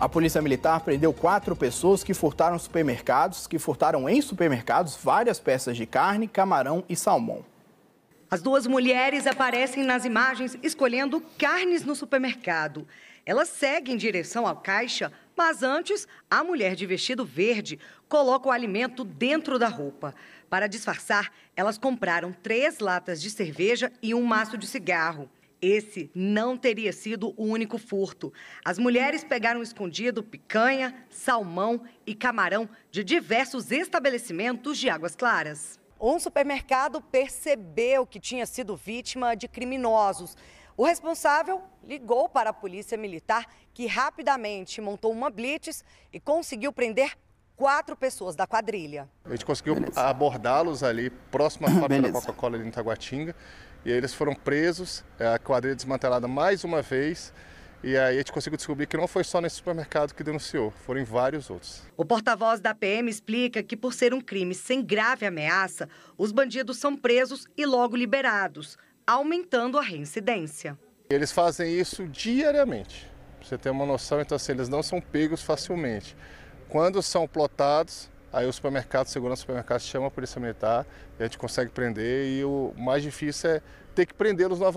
A Polícia Militar prendeu quatro pessoas que furtaram supermercados, que furtaram em supermercados várias peças de carne, camarão e salmão. As duas mulheres aparecem nas imagens escolhendo carnes no supermercado. Elas seguem em direção ao caixa, mas antes, a mulher de vestido verde coloca o alimento dentro da roupa. Para disfarçar, elas compraram três latas de cerveja e um maço de cigarro. Esse não teria sido o único furto. As mulheres pegaram escondido picanha, salmão e camarão de diversos estabelecimentos de Águas Claras. Um supermercado percebeu que tinha sido vítima de criminosos. O responsável ligou para a polícia militar, que rapidamente montou uma blitz e conseguiu prender quatro pessoas da quadrilha. A gente conseguiu abordá-los ali próximo à fábrica da Coca-Cola em Itaguatinga e eles foram presos, é, a quadrilha desmantelada mais uma vez. E aí a gente conseguiu descobrir que não foi só nesse supermercado que denunciou, foram em vários outros. O porta-voz da PM explica que por ser um crime sem grave ameaça, os bandidos são presos e logo liberados, aumentando a reincidência. Eles fazem isso diariamente. Pra você ter uma noção, então assim, eles não são pegos facilmente. Quando são plotados, aí o supermercado, segurança do supermercado, chama a polícia militar, a gente consegue prender e o mais difícil é ter que prendê-los novamente.